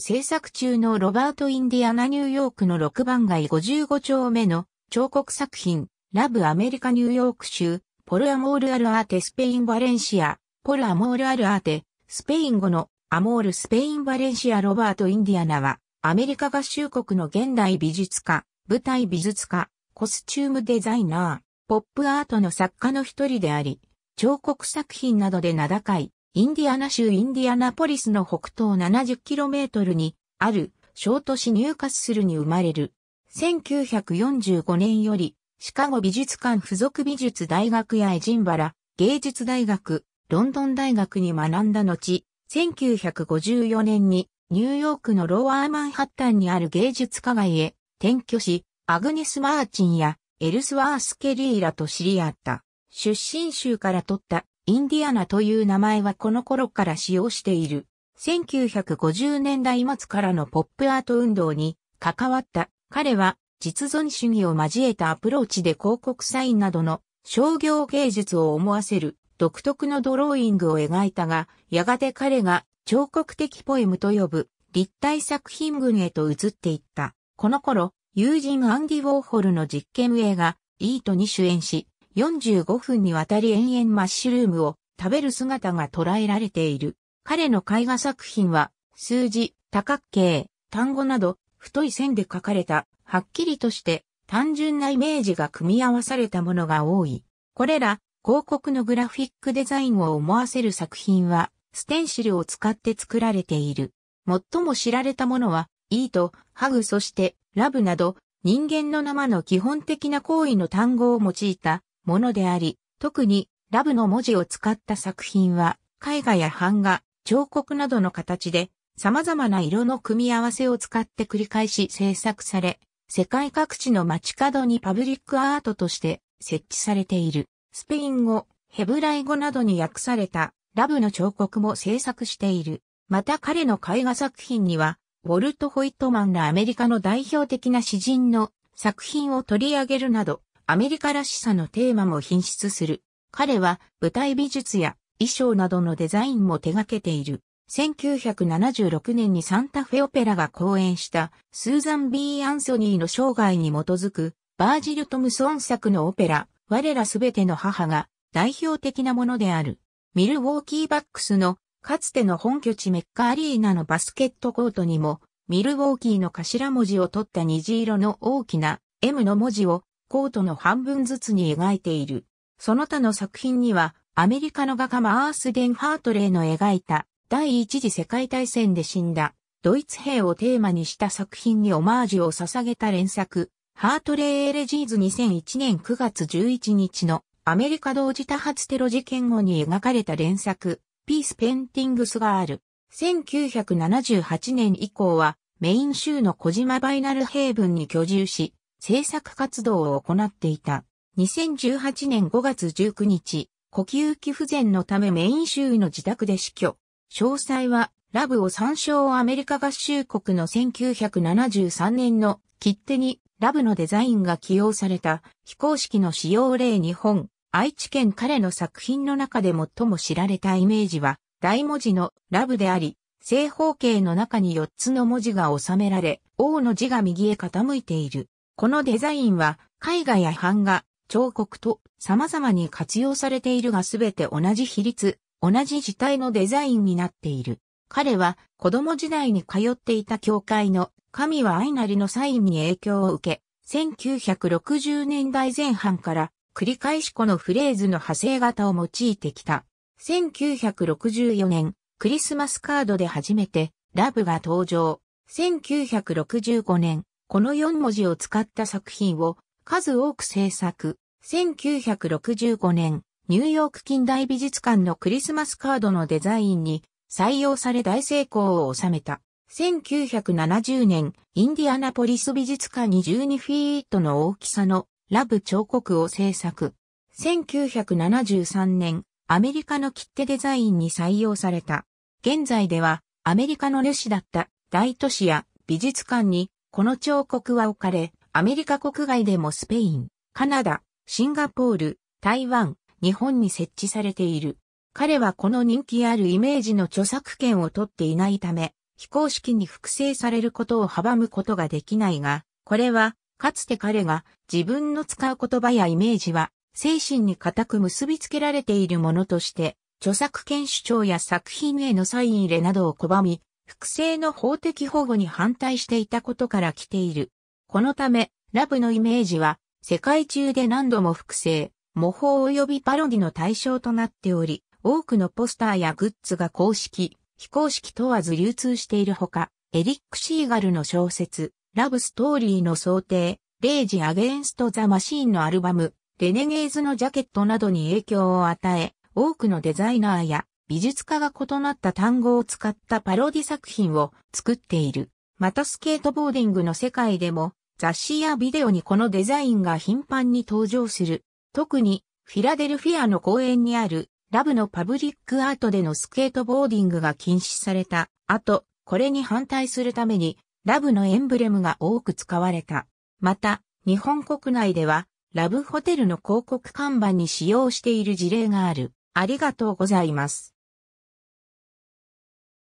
制作中のロバート・インディアナ・ニューヨークの6番街55丁目の彫刻作品、ラブ・アメリカ・ニューヨーク州、ポル・アモール・アル・アーテ・スペイン・バレンシア、ポル・アモール・アル・アーテ、スペイン語のアモール・スペイン・バレンシア・ロバート・インディアナは、アメリカ合衆国の現代美術家、舞台美術家、コスチュームデザイナー、ポップアートの作家の一人であり、彫刻作品などで名高い、インディアナ州インディアナポリスの北東 70km にある小都市ニューカッスルに生まれる。1945年よりシカゴ美術館附属美術大学やエジンバラ芸術大学、ロンドン大学に学んだ後、1954年にニューヨークのローアーマンハッタンにある芸術家街へ転居し、アグネス・マーチンやエルスワース・ケリーラと知り合った。出身州から取ったインディアナという名前はこの頃から使用している。1950年代末からのポップアート運動に関わった彼は実存主義を交えたアプローチで広告サインなどの商業芸術を思わせる独特のドローイングを描いたが、やがて彼が彫刻的ポエムと呼ぶ立体作品群へと移っていった。この頃、友人アンディ・ウォーホルの実験映画、イートに主演し、45分にわたり延々マッシュルームを食べる姿が捉えられている。彼の絵画作品は、数字、多角形、単語など、太い線で描かれた、はっきりとして、単純なイメージが組み合わされたものが多い。これら、広告のグラフィックデザインを思わせる作品は、ステンシルを使って作られている。最も知られたものは、イート、ハグそして、ラブなど、人間の生の基本的な行為の単語を用いたものであり、特にラブの文字を使った作品は、絵画や版画、彫刻などの形で、様々な色の組み合わせを使って繰り返し制作され、世界各地の街角にパブリックアートとして設置されている。スペイン語、ヘブライ語などに訳されたラブの彫刻も制作している。また彼の絵画作品には、ウォルト・ホイットマンらアメリカの代表的な詩人の作品を取り上げるなど、アメリカらしさのテーマも品質する。彼は舞台美術や衣装などのデザインも手掛けている。1976年にサンタフェオペラが公演したスーザン・ B・ アンソニーの生涯に基づくバージル・トムソン作のオペラ、我らすべての母が代表的なものである。ミルウォーキーバックスのかつての本拠地メッカアリーナのバスケットコートにもミルウォーキーの頭文字を取った虹色の大きな M の文字をコートの半分ずつに描いている。その他の作品には、アメリカの画家マース・デンハートレイの描いた第一次世界大戦で死んだドイツ兵をテーマにした作品にオマージュを捧げた連作、ハートレイ・エレジーズ2001年9月11日のアメリカ同時多発テロ事件後に描かれた連作、ピース・ペンティングスがある。1978年以降はメイン州の小島バイナルヘイブンに居住し、制作活動を行っていた。2018年5月19日、呼吸器不全のためメイン周囲の自宅で死去。詳細は、ラブを参照アメリカ合衆国の1973年の切手にラブのデザインが起用された非公式の使用例日本、愛知県彼の作品の中で最も知られたイメージは大文字のラブであり、正方形の中に4つの文字が収められ、王の字が右へ傾いている。このデザインは絵画や版画、彫刻と様々に活用されているが全て同じ比率、同じ字体のデザインになっている。彼は子供時代に通っていた教会の神は愛なりのサインに影響を受け、1960年代前半から繰り返しこのフレーズの派生型を用いてきた。1964年、クリスマスカードで初めてラブが登場。1965年、この4文字を使った作品を数多く制作。1965年、ニューヨーク近代美術館のクリスマスカードのデザインに採用され大成功を収めた。1970年、インディアナポリス美術館に12フィートの大きさのラブ彫刻を制作。1973年、アメリカの切手デザインに採用された。現在では、アメリカの主だった大都市や美術館にこの彫刻は置かれ、アメリカ国外でもスペイン、カナダ、シンガポール、台湾、日本に設置されている。彼はこの人気あるイメージの著作権を取っていないため、非公式に複製されることを阻むことができないが、これは、かつて彼が自分の使う言葉やイメージは、精神に固く結びつけられているものとして、著作権主張や作品へのサイン入れなどを拒み、複製の法的保護に反対していたことから来ている。このため、ラブのイメージは、世界中で何度も複製、模倣及びパロディの対象となっており、多くのポスターやグッズが公式、非公式問わず流通しているほか、エリック・シーガルの小説、ラブストーリーの想定、レイジ・アゲンスト・ザ・マシーンのアルバム、レネゲーズのジャケットなどに影響を与え、多くのデザイナーや美術家が異なった単語を使ったパロディ作品を作っている。またスケートボーディングの世界でも雑誌やビデオにこのデザインが頻繁に登場する。特にフィラデルフィアの公園にあるラブのパブリックアートでのスケートボーディングが禁止された。あと、これに反対するためにラブのエンブレムが多く使われた。また、日本国内ではラブホテルの広告看板に使用している事例がある。ありがとうございます。